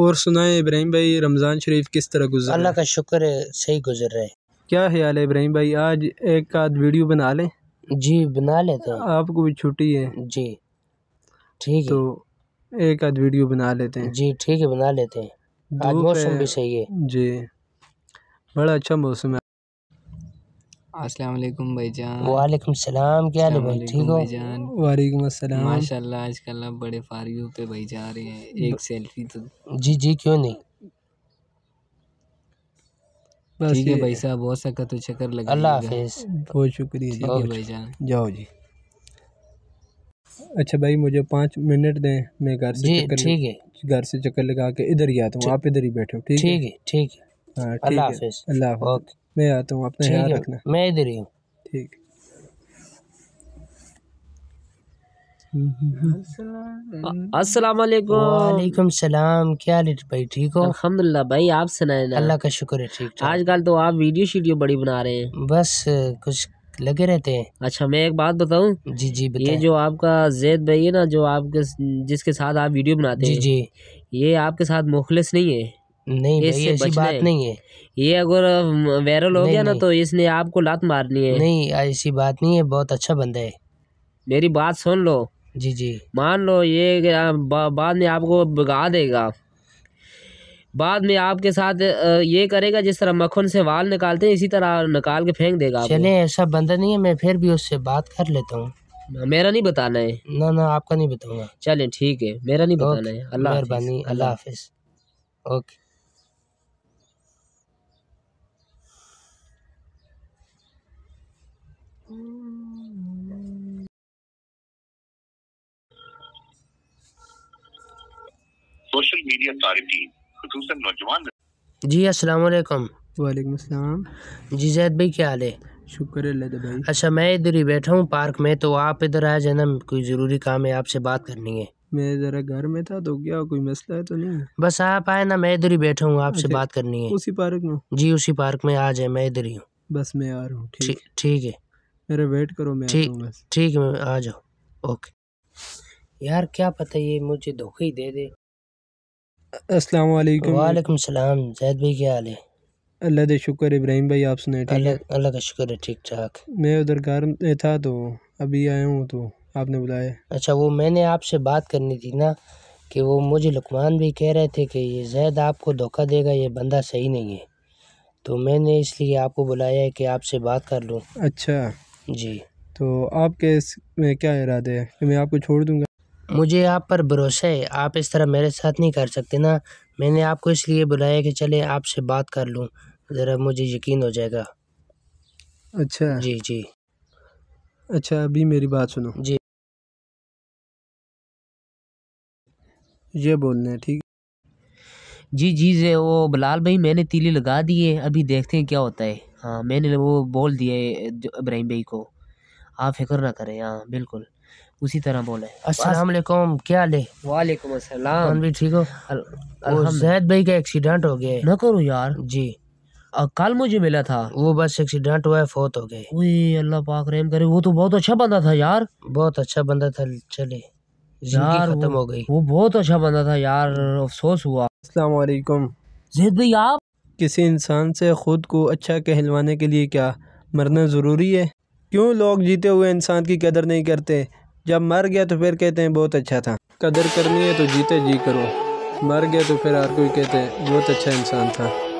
और सुनाए इब्राहिम भाई रमज़ान शरीफ किस तरह गुजर अल्लाह का शुक्र है सही गुजर रहे क्या ख्याल है इब्राहिम भाई आज एक आध वीडियो बना लें जी बना लेते हैं आपको भी छुट्टी है जी ठीक है तो एक आध वीडियो बना लेते हैं जी ठीक है बना लेते हैं आज मौसम भी सही है जी बड़ा अच्छा मौसम है अस्सलाम वालेकुम भाई जान वालेकुम सलाम क्या हाल है भाई ठीक हो वालेकुम अस्सलाम माशाल्लाह आजकल आप बड़े फारियों पे भाई जा रहे हैं एक सेल्फी तो जी जी क्यों नहीं बस ठीक है भाई साहब बहुत सका तो चक्कर लगा अल्लाह हाफिज बहुत शुक्रिया जी भाई जान जाओ जी अच्छा भाई मुझे पाँच मिनट दें मैं घर से चक्कर ठीक है घर से चक्कर लगा के इधर ही आता हूँ आप इधर ही बैठे हो ठीक है ठीक है ठीक है हाँ अल्लाह हाफिज अल्लाह हाफिज़ मैं आता हूँ अपना ख्याल रखना मैं इधर ही हूँ ठीक अस्सलाम वालेकुम सलाम क्या हाल भाई ठीक हो अल्हम्दुलिल्लाह भाई आप सुनाए ना अल्लाह का शुक्र है ठीक आजकल तो आप वीडियो शीडियो बड़ी बना रहे हैं बस कुछ लगे रहते हैं अच्छा मैं एक बात बताऊं जी जी ये जो आपका जैद भाई है ना जो आपके जिसके साथ आप वीडियो बनाते जी जी ये आपके साथ मुखलिस नहीं है नहीं भाई ऐसी बात नहीं है ये अगर वायरल हो गया ना तो इसने आपको लात मारनी है नहीं ऐसी बात नहीं है बहुत अच्छा बंदा है मेरी बात सुन लो जी जी मान लो ये बाद में आपको भगा देगा बाद में आपके साथ ये करेगा जिस तरह मक्खन से वाल निकालते हैं इसी तरह निकाल के फेंक देगा चले ऐसा बंदा नहीं है मैं फिर भी उससे बात कर लेता हूँ मेरा नहीं बताना है ना ना आपका नहीं बताऊंगा चलें ठीक है मेरा नहीं बताना है अल्लाह मेहरबानी अल्लाह हाफिज़ ओके सोशल मीडिया सारिफिन खूस नौजवान जी अस्सलाम वालेकुम वालेकुम अस्सलाम जी जैद भाई क्या हाल है शुक्र भाई अच्छा मैं इधर ही बैठा हूँ पार्क में तो आप इधर जाए ना कोई ज़रूरी काम है आपसे बात करनी है मैं ज़रा घर में था तो क्या कोई मसला है तो नहीं बस आप आए ना मैं इधर ही बैठा हूँ आपसे अच्छा, बात करनी है उसी पार्क में जी उसी पार्क में आ जाए मैं इधर ही हूँ बस मैं आ रहा हूँ ठीक है मेरा वेट करो मैं ठीक ठीक है आ जाओ ओके यार क्या पता ये मुझे धोखा ही दे दे अस्सलाम वालेकुम वालेकुम सलाम जैद भाई क्या हाल है अल्लाह का शुक्र इब्राहिम भाई आप सुनाए अल्लाह अल्लाह का शुक्र है ठीक ठाक मैं उधर घर था तो अभी आया हूँ तो आपने बुलाया अच्छा वो मैंने आपसे बात करनी थी ना कि वो मुझे लुकमान भी कह रहे थे कि ये जैद आपको धोखा देगा ये बंदा सही नहीं है तो मैंने इसलिए आपको बुलाया है कि आपसे बात कर लूँ अच्छा जी तो आपके इसमें क्या इरादे है कि मैं आपको छोड़ दूँगा मुझे आप पर भरोसा है आप इस तरह मेरे साथ नहीं कर सकते ना मैंने आपको इसलिए बुलाया कि चले आपसे बात कर लूँ ज़रा मुझे यकीन हो जाएगा अच्छा जी जी अच्छा अभी मेरी बात सुनो जी ये बोलना है ठीक जी जी जे वो बलाल भाई मैंने तीली लगा दी है अभी देखते हैं क्या होता है हाँ मैंने वो बोल दिया है इब्राहिम भाई को आप फिक्र ना करें हाँ बिल्कुल उसी तरह बोले अस्सलाम वालेकुम क्या ले वालेकुम अस्सलाम हम भी ठीक हो जैद भाई का एक्सीडेंट हो गया ना करो यार जी और कल मुझे मिला था वो बस एक्सीडेंट हुआ है फोत हो गए अल्लाह पाक रहम करे वो तो बहुत अच्छा बंदा था यार बहुत अच्छा बंदा था चले यार खत्म हो गई वो बहुत अच्छा बंदा था यार अफसोस हुआ असलकुम जैद भाई आप किसी इंसान से खुद को अच्छा कहलवाने के लिए क्या मरना ज़रूरी है क्यों लोग जीते हुए इंसान की कदर नहीं करते जब मर गया तो फिर कहते हैं बहुत अच्छा था कदर करनी है तो जीते जी करो मर गया तो फिर हर कोई कहते हैं बहुत अच्छा इंसान था